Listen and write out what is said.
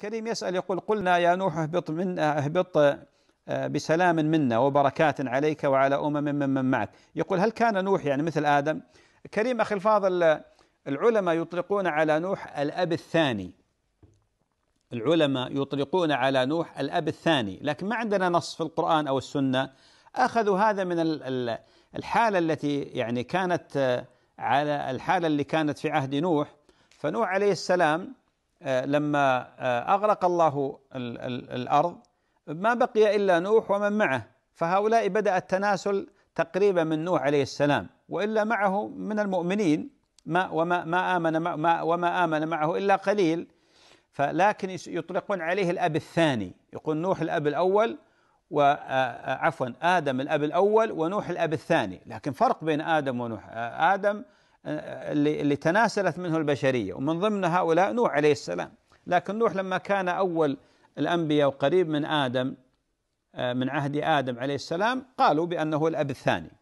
كريم يسأل يقول قلنا يا نوح اهبط من اهبط آه، بسلام منا وبركات عليك وعلى أمم من, من معك يقول هل كان نوح يعني مثل آدم كريم أخي الفاضل العلماء يطلقون على نوح الأب الثاني العلماء يطلقون على نوح الأب الثاني لكن ما عندنا نص في القرآن أو السنة أخذوا هذا من الحالة التي يعني كانت آه، على الحالة اللي كانت في عهد نوح فنوح عليه السلام آه، لما آه، أغرق الله الأرض ما بقي إلا نوح ومن معه فهؤلاء بدأ التناسل تقريبا من نوح عليه السلام وإلا معه من المؤمنين ما وما ما آمن ما وما آمن معه إلا قليل فلكن يطلقون عليه الأب الثاني يقول نوح الأب الأول وعفوا آه، آدم الأب الأول ونوح الأب الثاني لكن فرق بين آدم ونوح آدم اللي, اللي تناسلت منه البشرية ومن ضمن هؤلاء نوح عليه السلام لكن نوح لما كان أول الأنبياء وقريب من آدم آه، من عهد آدم عليه السلام قالوا بأنه الأب الثاني